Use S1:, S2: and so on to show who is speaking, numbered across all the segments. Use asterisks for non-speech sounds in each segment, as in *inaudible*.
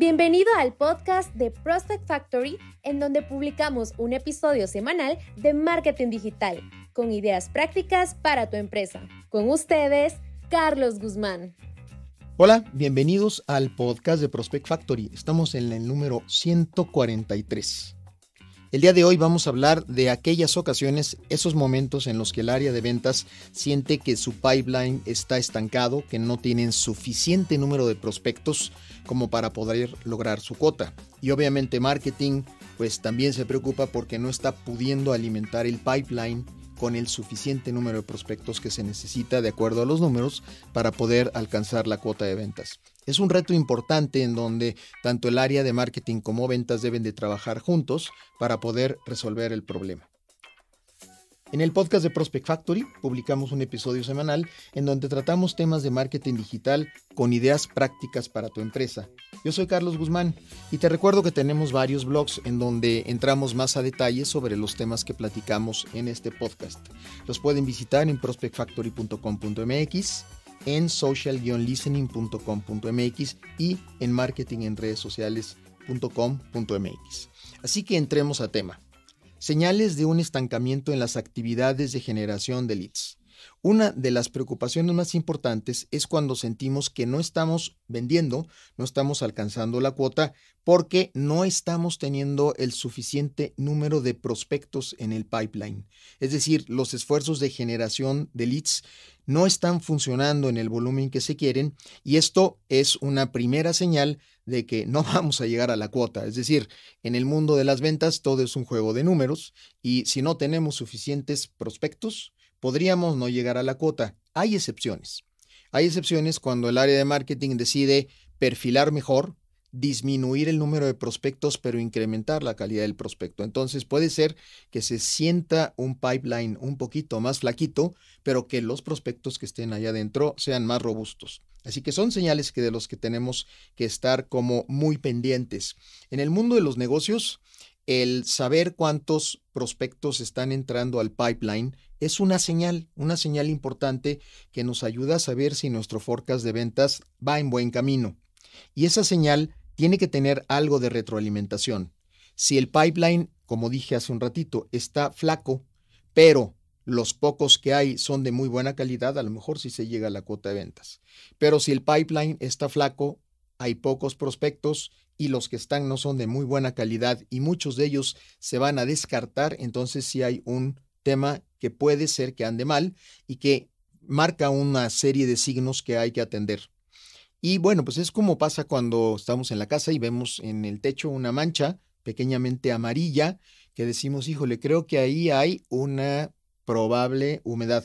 S1: Bienvenido al podcast de Prospect Factory, en donde publicamos un episodio semanal de marketing digital, con ideas prácticas para tu empresa. Con ustedes, Carlos Guzmán. Hola, bienvenidos al podcast de Prospect Factory. Estamos en el número 143. El día de hoy vamos a hablar de aquellas ocasiones, esos momentos en los que el área de ventas siente que su pipeline está estancado, que no tienen suficiente número de prospectos como para poder lograr su cuota. Y obviamente marketing pues también se preocupa porque no está pudiendo alimentar el pipeline con el suficiente número de prospectos que se necesita de acuerdo a los números para poder alcanzar la cuota de ventas. Es un reto importante en donde tanto el área de marketing como ventas deben de trabajar juntos para poder resolver el problema. En el podcast de Prospect Factory publicamos un episodio semanal en donde tratamos temas de marketing digital con ideas prácticas para tu empresa. Yo soy Carlos Guzmán y te recuerdo que tenemos varios blogs en donde entramos más a detalle sobre los temas que platicamos en este podcast. Los pueden visitar en prospectfactory.com.mx, en social-listening.com.mx y en marketingenredesociales.com.mx. Así que entremos a tema señales de un estancamiento en las actividades de generación de leads. Una de las preocupaciones más importantes es cuando sentimos que no estamos vendiendo, no estamos alcanzando la cuota porque no estamos teniendo el suficiente número de prospectos en el pipeline. Es decir, los esfuerzos de generación de leads no están funcionando en el volumen que se quieren y esto es una primera señal de que no *laughs* vamos a llegar a la cuota. Es decir, en el mundo de las ventas todo es un juego de números y si no tenemos suficientes prospectos, podríamos no llegar a la cuota. Hay excepciones. Hay excepciones cuando el área de marketing decide perfilar mejor, disminuir el número de prospectos, pero incrementar la calidad del prospecto. Entonces puede ser que se sienta un pipeline un poquito más flaquito, pero que los prospectos que estén allá adentro sean más robustos. Así que son señales que de los que tenemos que estar como muy pendientes. En el mundo de los negocios, el saber cuántos prospectos están entrando al pipeline es una señal, una señal importante que nos ayuda a saber si nuestro forecast de ventas va en buen camino. Y esa señal tiene que tener algo de retroalimentación. Si el pipeline, como dije hace un ratito, está flaco, pero los pocos que hay son de muy buena calidad, a lo mejor si se llega a la cuota de ventas. Pero si el pipeline está flaco, hay pocos prospectos y los que están no son de muy buena calidad y muchos de ellos se van a descartar, entonces sí hay un tema que puede ser que ande mal y que marca una serie de signos que hay que atender. Y bueno, pues es como pasa cuando estamos en la casa y vemos en el techo una mancha pequeñamente amarilla que decimos, híjole, creo que ahí hay una probable humedad.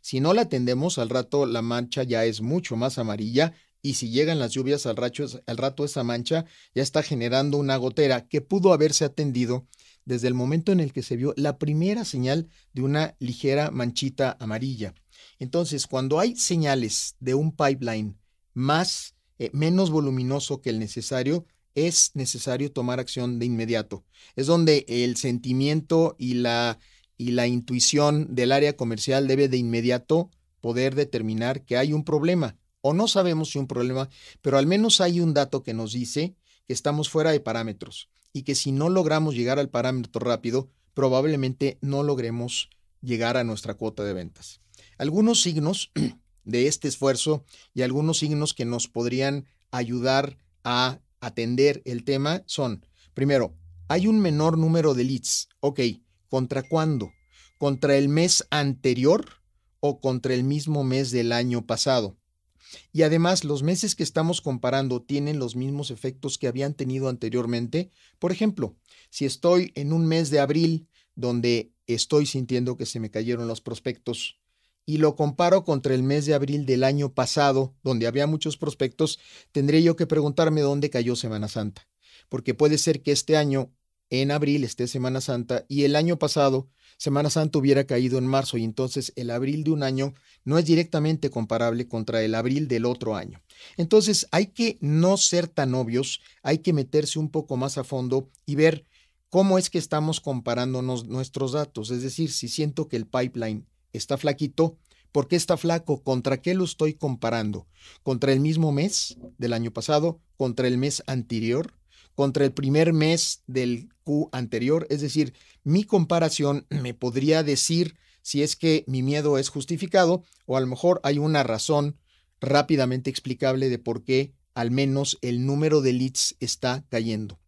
S1: Si no la atendemos, al rato la mancha ya es mucho más amarilla y si llegan las lluvias al rato, al rato esa mancha ya está generando una gotera que pudo haberse atendido desde el momento en el que se vio la primera señal de una ligera manchita amarilla. Entonces, cuando hay señales de un pipeline más eh, menos voluminoso que el necesario, es necesario tomar acción de inmediato. Es donde el sentimiento y la y la intuición del área comercial debe de inmediato poder determinar que hay un problema, o no sabemos si un problema, pero al menos hay un dato que nos dice que estamos fuera de parámetros y que si no logramos llegar al parámetro rápido, probablemente no logremos llegar a nuestra cuota de ventas. Algunos signos *clears throat* de este esfuerzo y algunos signos que nos podrían ayudar a atender el tema son, primero, hay un menor número de leads. Ok, ¿Contra cuándo? ¿Contra el mes anterior o contra el mismo mes del año pasado? Y además, los meses que estamos comparando tienen los mismos efectos que habían tenido anteriormente. Por ejemplo, si estoy en un mes de abril donde estoy sintiendo que se me cayeron los prospectos y lo comparo contra el mes de abril del año pasado, donde había muchos prospectos, tendré yo que preguntarme dónde cayó Semana Santa. Porque puede ser que este año en abril esté Semana Santa y el año pasado Semana Santa hubiera caído en marzo y entonces el abril de un año no es directamente comparable contra el abril del otro año. Entonces hay que no ser tan obvios, hay que meterse un poco más a fondo y ver cómo es que estamos comparándonos nuestros datos. Es decir, si siento que el pipeline está flaquito, ¿por qué está flaco? ¿Contra qué lo estoy comparando? ¿Contra el mismo mes del año pasado? ¿Contra el mes anterior? contra el primer mes del Q anterior. Es decir, mi comparación me podría decir si es que mi miedo es justificado o a lo mejor hay una razón rápidamente explicable de por qué al menos el número de leads está cayendo.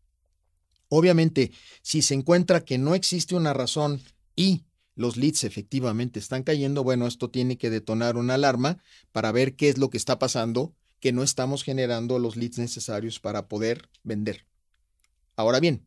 S1: Obviamente, si se encuentra que no existe una razón y los leads efectivamente están cayendo, bueno, esto tiene que detonar una alarma para ver qué es lo que está pasando, que no estamos generando los leads necesarios para poder vender. Ahora bien,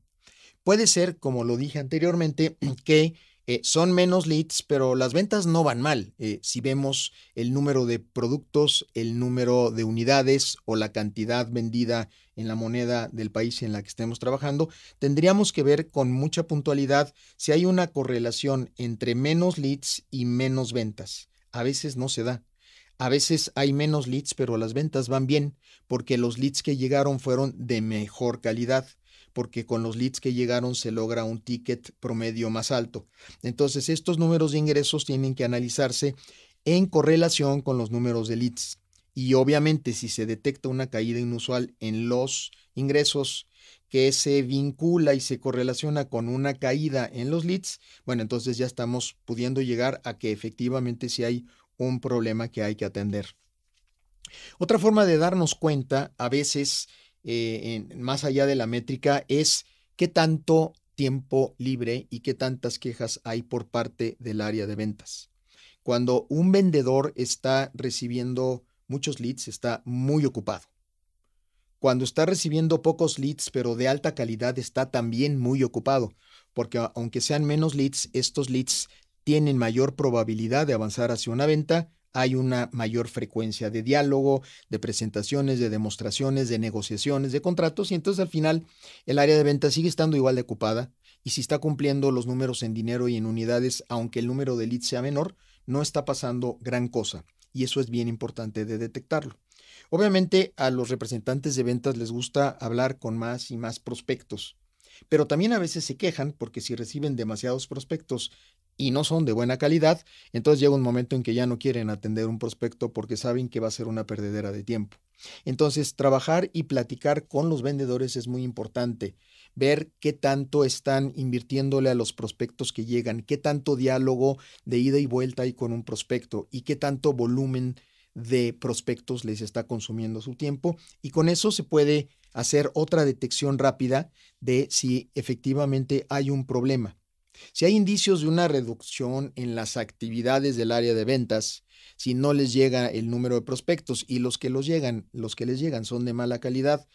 S1: puede ser, como lo dije anteriormente, *clears throat* que eh, son menos leads, pero las ventas no van mal. Eh, si vemos el número de productos, el número de unidades o la cantidad vendida en la moneda del país en la que estemos trabajando, tendríamos que ver con mucha puntualidad si hay una correlación entre menos leads y menos ventas. A veces no se da. A veces hay menos leads, pero las ventas van bien, porque los leads que llegaron fueron de mejor calidad, porque con los leads que llegaron se logra un ticket promedio más alto. Entonces, estos números de ingresos tienen que analizarse en correlación con los números de leads. Y obviamente, si se detecta una caída inusual en los ingresos, que se vincula y se correlaciona con una caída en los leads, bueno, entonces ya estamos pudiendo llegar a que efectivamente si hay un problema que hay que atender. Otra forma de darnos cuenta, a veces, eh, más allá de la métrica, es qué tanto tiempo libre y qué tantas quejas hay por parte del área de ventas. Cuando un vendedor está recibiendo muchos leads, está muy ocupado. Cuando está recibiendo pocos leads, pero de alta calidad, está también muy ocupado, porque aunque sean menos leads, estos leads tienen mayor probabilidad de avanzar hacia una venta, hay una mayor frecuencia de diálogo, de presentaciones, de demostraciones, de negociaciones, de contratos, y entonces al final el área de venta sigue estando igual de ocupada, y si está cumpliendo los números en dinero y en unidades, aunque el número de leads sea menor, no está pasando gran cosa. Y eso es bien importante de detectarlo. Obviamente a los representantes de ventas les gusta hablar con más y más prospectos, pero también a veces se quejan porque si reciben demasiados prospectos y no son de buena calidad, entonces llega un momento en que ya no quieren atender un prospecto porque saben que va a ser una perdedera de tiempo. Entonces, trabajar y platicar con los vendedores es muy importante. Ver qué tanto están invirtiéndole a los prospectos que llegan, qué tanto diálogo de ida y vuelta hay con un prospecto y qué tanto volumen de prospectos les está consumiendo su tiempo. Y con eso se puede hacer otra detección rápida de si efectivamente hay un problema. Si hay indicios de una reducción en las actividades del área de ventas, si no les llega el número de prospectos y los que los llegan, los que les llegan son de mala calidad,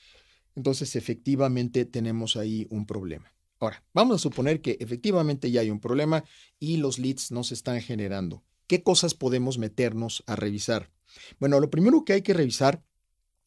S1: entonces efectivamente tenemos ahí un problema. Ahora, vamos a suponer que efectivamente ya hay un problema y los leads no se están generando. ¿Qué cosas podemos meternos a revisar? Bueno, lo primero que hay que revisar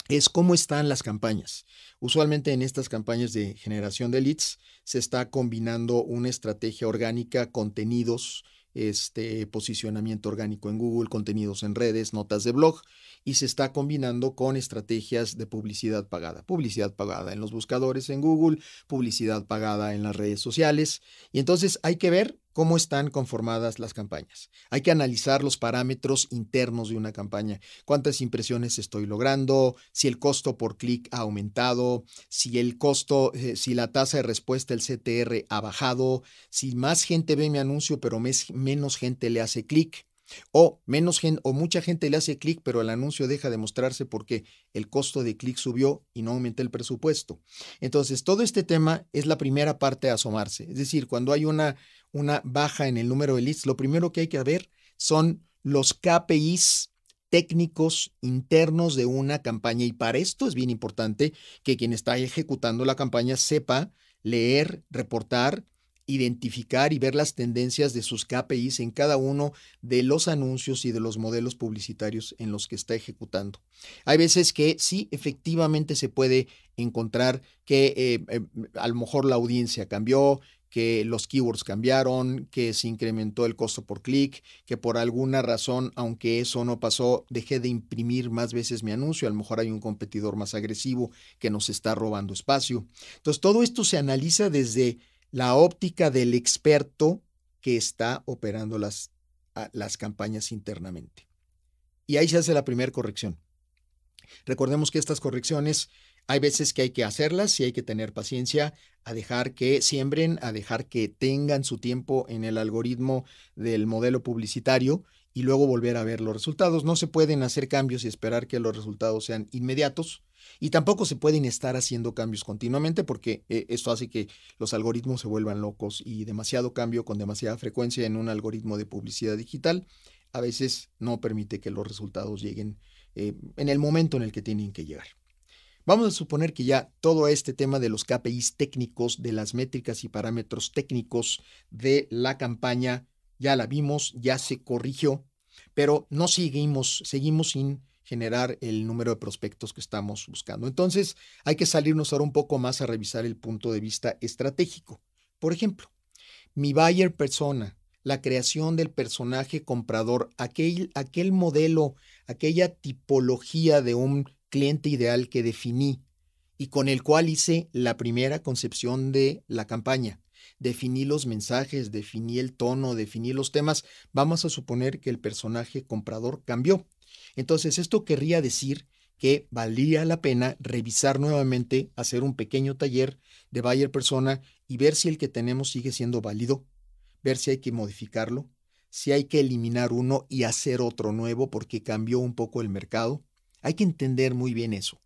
S1: es cómo están las campañas. Usualmente en estas campañas de generación de leads se está combinando una estrategia orgánica, contenidos, este posicionamiento orgánico en Google, contenidos en redes, notas de blog y se está combinando con estrategias de publicidad pagada. Publicidad pagada en los buscadores en Google, publicidad pagada en las redes sociales y entonces hay que ver cómo están conformadas las campañas. Hay que analizar los parámetros internos de una campaña, cuántas impresiones estoy logrando, si el costo por clic ha aumentado, si el costo, eh, si la tasa de respuesta, el CTR, ha bajado, si más gente ve mi anuncio pero menos gente le hace clic. O menos gente, o mucha gente le hace clic, pero el anuncio deja de mostrarse porque el costo de clic subió y no aumenta el presupuesto. Entonces, todo este tema es la primera parte a asomarse. Es decir, cuando hay una, una baja en el número de leads, lo primero que hay que ver son los KPIs técnicos internos de una campaña. Y para esto es bien importante que quien está ejecutando la campaña sepa leer, reportar, identificar y ver las tendencias de sus KPIs en cada uno de los anuncios y de los modelos publicitarios en los que está ejecutando. Hay veces que sí, efectivamente se puede encontrar que eh, eh, a lo mejor la audiencia cambió, que los keywords cambiaron, que se incrementó el costo por clic, que por alguna razón, aunque eso no pasó, dejé de imprimir más veces mi anuncio. A lo mejor hay un competidor más agresivo que nos está robando espacio. Entonces, todo esto se analiza desde la óptica del experto que está operando las, ah, las campañas internamente. Y ahí se hace la primera corrección. Recordemos que estas correcciones hay veces que hay que hacerlas y hay que tener paciencia a dejar que siembren, a dejar que tengan su tiempo en el algoritmo del modelo publicitario y luego volver a ver los resultados. No se pueden hacer cambios y esperar que los resultados sean inmediatos. Y tampoco se pueden estar haciendo cambios continuamente porque eh, esto hace que los algoritmos se vuelvan locos y demasiado cambio con demasiada frecuencia en un algoritmo de publicidad digital a veces no permite que los resultados lleguen eh, en el momento en el que tienen que llegar. Vamos a suponer que ya todo este tema de los KPIs técnicos, de las métricas y parámetros técnicos de la campaña, ya la vimos, ya se corrigió, pero no seguimos, seguimos sin generar el número de prospectos que estamos buscando. Entonces, hay que salirnos ahora un poco más a revisar el punto de vista estratégico. Por ejemplo, mi buyer persona, la creación del personaje comprador, aquel, aquel modelo, aquella tipología de un cliente ideal que definí y con el cual hice la primera concepción de la campaña. Definí los mensajes, definí el tono, definí los temas. Vamos a suponer que el personaje comprador cambió. Entonces, esto querría decir que valía la pena revisar nuevamente, hacer un pequeño taller de buyer persona y ver si el que tenemos sigue siendo válido, ver si hay que modificarlo, si hay que eliminar uno y hacer otro nuevo porque cambió un poco el mercado, hay que entender muy bien eso.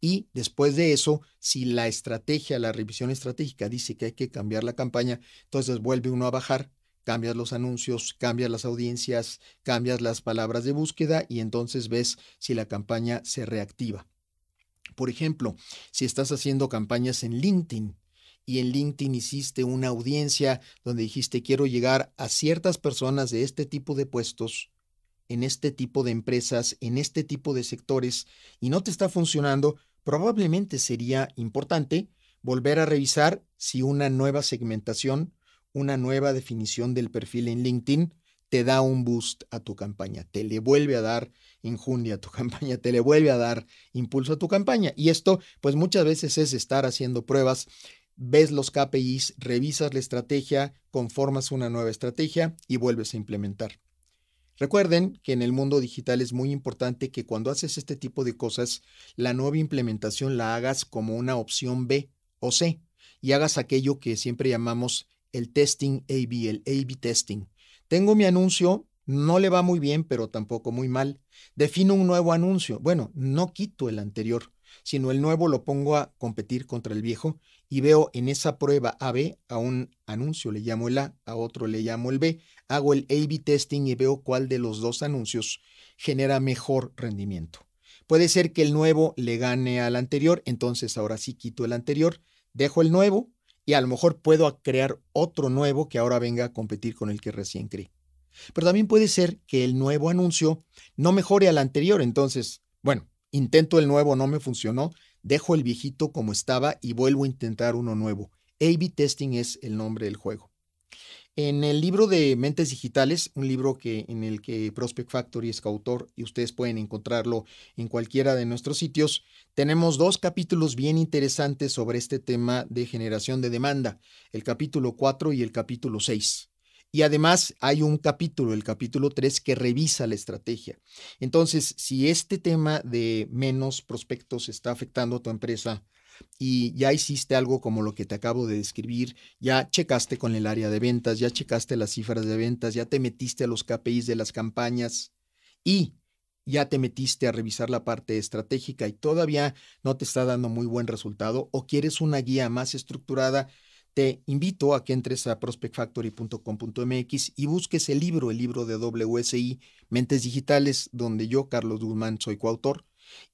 S1: Y después de eso, si la estrategia, la revisión estratégica dice que hay que cambiar la campaña, entonces vuelve uno a bajar, cambias los anuncios, cambias las audiencias, cambias las palabras de búsqueda y entonces ves si la campaña se reactiva. Por ejemplo, si estás haciendo campañas en LinkedIn, y en LinkedIn hiciste una audiencia donde dijiste quiero llegar a ciertas personas de este tipo de puestos en este tipo de empresas, en este tipo de sectores y no te está funcionando, probablemente sería importante volver a revisar si una nueva segmentación, una nueva definición del perfil en LinkedIn te da un boost a tu campaña, te le vuelve a dar injundia a tu *laughs* campaña, te le vuelve a dar impulso a tu campaña. Y esto, pues muchas veces es estar haciendo pruebas, ves los KPIs, revisas la estrategia, conformas una nueva estrategia y vuelves a implementar. Recuerden que en el mundo digital es muy importante que cuando haces este tipo de cosas, la nueva implementación la hagas como una opción B o C y hagas aquello que siempre llamamos el testing AB, el AB testing. Tengo mi anuncio, no le va muy bien, pero tampoco muy mal. Defino un nuevo anuncio. Bueno, no quito el anterior, sino el nuevo lo pongo a competir contra el viejo y veo en esa prueba AB a un anuncio le llamo el A, a otro le llamo el B, hago el A-B testing y veo cuál de los dos anuncios genera mejor rendimiento. Puede ser que el nuevo le gane al anterior, entonces ahora sí quito el anterior, dejo el nuevo y a lo mejor puedo crear otro nuevo que ahora venga a competir con el que recién creé. Pero también puede ser que el nuevo anuncio no mejore al anterior, entonces, bueno, intento el nuevo, no me funcionó, dejo el viejito como estaba y vuelvo a intentar uno nuevo. A-B testing es el nombre del juego. En el libro de Mentes Digitales, un libro que, en el que Prospect Factory es coautor y ustedes pueden encontrarlo en cualquiera de nuestros sitios, tenemos dos capítulos bien interesantes sobre este tema de generación de demanda, el capítulo 4 y el capítulo 6. Y además hay un capítulo, el capítulo 3, que revisa la estrategia. Entonces, si este tema de menos prospectos está afectando a tu empresa y ya hiciste algo como lo que te acabo de describir, ya checaste con el área de ventas, ya checaste las cifras de ventas, ya te metiste a los KPIs de las campañas y ya te metiste a revisar la parte estratégica y todavía no te está dando muy buen resultado o quieres una guía más estructurada, te invito a que entres a prospectfactory.com.mx y busques el libro, el libro de WSI, Mentes Digitales, donde yo, Carlos Guzmán, soy coautor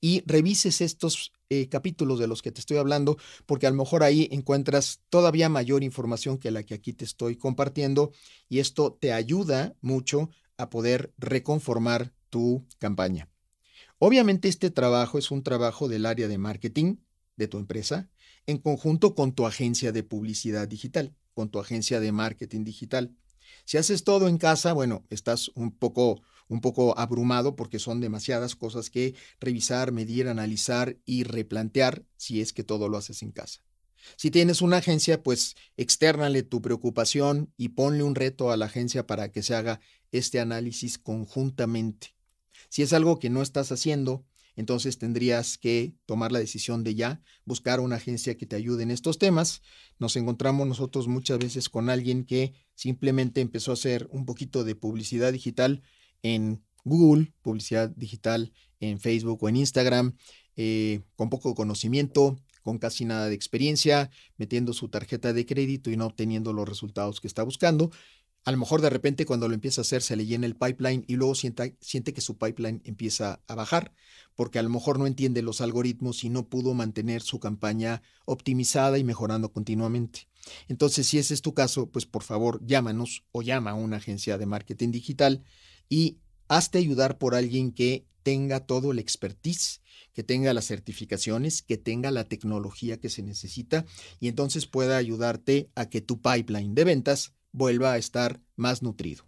S1: y revises estos eh, capítulos de los que te estoy hablando, porque a lo mejor ahí encuentras todavía mayor información que la que aquí te estoy compartiendo y esto te ayuda mucho a poder reconformar tu campaña. Obviamente este trabajo es un trabajo del área de marketing de tu empresa en conjunto con tu agencia de publicidad digital, con tu agencia de marketing digital. Si haces todo en casa, bueno, estás un poco un poco abrumado porque son demasiadas cosas que revisar, medir, analizar y replantear si es que todo lo haces en casa. Si tienes una agencia, pues externale tu preocupación y ponle un reto a la agencia para que se haga este análisis conjuntamente. Si es algo que no estás haciendo, entonces tendrías que tomar la decisión de ya buscar una agencia que te ayude en estos temas. Nos encontramos nosotros muchas veces con alguien que simplemente empezó a hacer un poquito de publicidad digital en Google, publicidad digital en Facebook o en Instagram, eh, con poco conocimiento, con casi nada de experiencia, metiendo su tarjeta de crédito y no obteniendo los resultados que está buscando. A lo mejor de repente cuando lo empieza a hacer se le llena el pipeline y luego siente que su pipeline empieza a bajar porque a lo mejor no entiende los algoritmos y no pudo mantener su campaña optimizada y mejorando continuamente. Entonces, si ese es tu caso, pues por favor llámanos o llama a una agencia de marketing digital y hazte ayudar por alguien que tenga todo el expertise, que tenga las certificaciones, que tenga la tecnología que se necesita y entonces pueda ayudarte a que tu pipeline de ventas vuelva a estar más nutrido.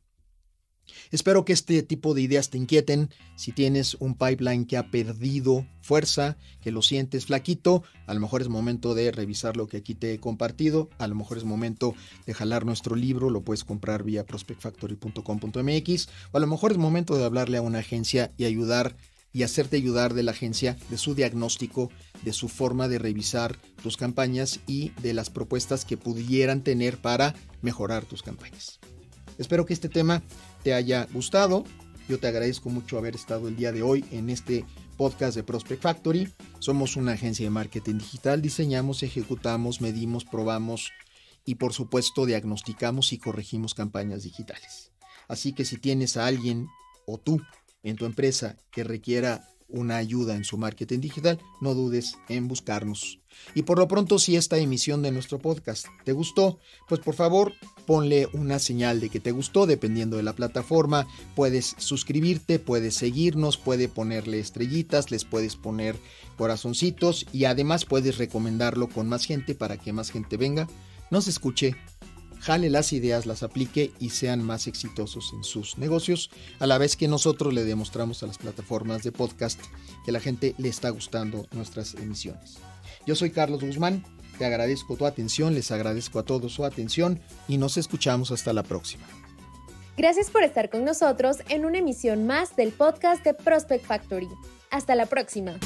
S1: Espero que este tipo de ideas te inquieten. Si tienes un pipeline que ha perdido fuerza, que lo sientes flaquito, a lo mejor es momento de revisar lo que aquí te he compartido. A lo mejor es momento de jalar nuestro libro, lo puedes comprar vía prospectfactory.com.mx. O a lo mejor es momento de hablarle a una agencia y ayudar y hacerte ayudar de la agencia, de su diagnóstico, de su forma de revisar tus campañas y de las propuestas que pudieran tener para mejorar tus campañas. Espero que este tema te haya gustado. Yo te agradezco mucho haber estado el día de hoy en este podcast de Prospect Factory. Somos una agencia de marketing digital, diseñamos, ejecutamos, medimos, probamos y por supuesto diagnosticamos y corregimos campañas digitales. Así que si tienes a alguien o tú en tu empresa que requiera una ayuda en su marketing digital, no dudes en buscarnos. Y por lo pronto, si esta emisión de nuestro podcast te gustó, pues por favor ponle una señal de que te gustó, dependiendo de la plataforma. Puedes suscribirte, puedes seguirnos, puede ponerle estrellitas, les puedes poner corazoncitos y además puedes recomendarlo con más gente para que más gente venga, nos escuche jale las ideas, las aplique y sean más exitosos en sus negocios, a la vez que nosotros le demostramos a las plataformas de podcast que la gente le está gustando nuestras emisiones. Yo soy Carlos Guzmán, te agradezco tu atención, les agradezco a todos su atención y nos escuchamos hasta la próxima. Gracias por estar con nosotros en una emisión más del podcast de Prospect Factory. Hasta la próxima.